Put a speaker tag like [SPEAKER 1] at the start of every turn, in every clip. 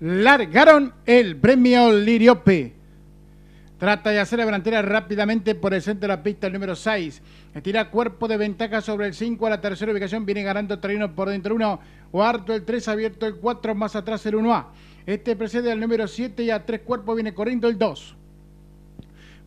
[SPEAKER 1] largaron el premio Liriope. Trata de hacer la delantera rápidamente por el centro de la pista, el número 6. Estira cuerpo de ventaja sobre el 5 a la tercera ubicación. Viene ganando Trino por dentro 1. Cuarto el 3, abierto el 4, más atrás el 1A. Este precede al número 7 y a tres cuerpos viene corriendo el 2.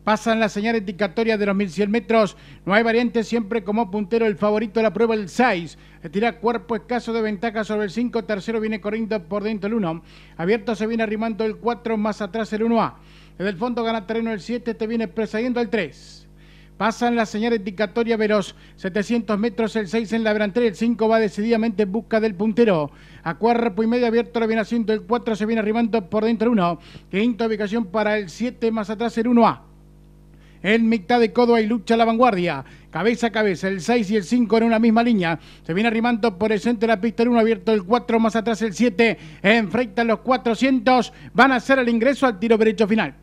[SPEAKER 1] Pasan las señales indicatoria de los 1100 metros. No hay variante, siempre como puntero el favorito de la prueba el 6. Tira cuerpo escaso de ventaja sobre el 5. Tercero viene corriendo por dentro el 1. Abierto se viene arrimando el 4. Más atrás el 1A. Desde el fondo gana terreno el 7. Te este viene precediendo el 3. Pasan la señal indicatoria los 700 metros el 6 en la delantera. El 5 va decididamente en busca del puntero. A cuerpo y medio abierto lo viene haciendo el 4. Se viene arrimando por dentro el 1. Quinta ubicación para el 7. Más atrás el 1A. En mitad de codo hay lucha a la vanguardia. Cabeza a cabeza, el 6 y el 5 en una misma línea. Se viene arrimando por el centro de la pista el 1 abierto, el 4 más atrás el 7. Enfrentan los 400. Van a hacer el ingreso al tiro derecho final.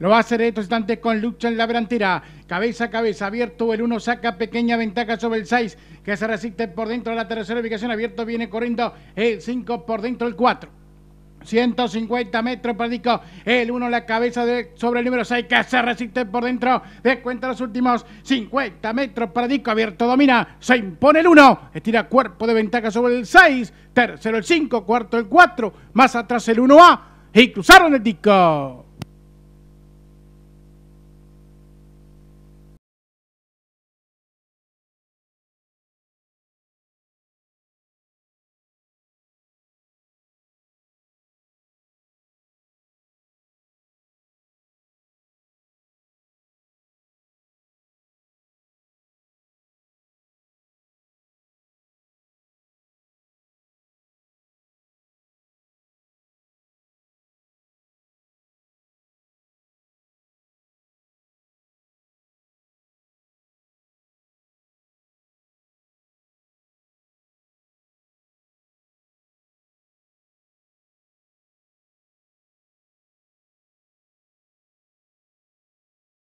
[SPEAKER 1] Lo va a hacer estos instantes con lucha en la delantera. Cabeza a cabeza, abierto el 1, saca pequeña ventaja sobre el 6, que se resiste por dentro de la tercera ubicación. Abierto viene corriendo el 5 por dentro el 4. 150 metros, perdico. El 1 la cabeza sobre el número 6 que se resiste por dentro. Descuenta los últimos 50 metros, Dico Abierto domina. Se impone el 1. Estira cuerpo de ventaja sobre el 6. Tercero el 5. Cuarto el 4. Más atrás el 1A. Y cruzaron el disco.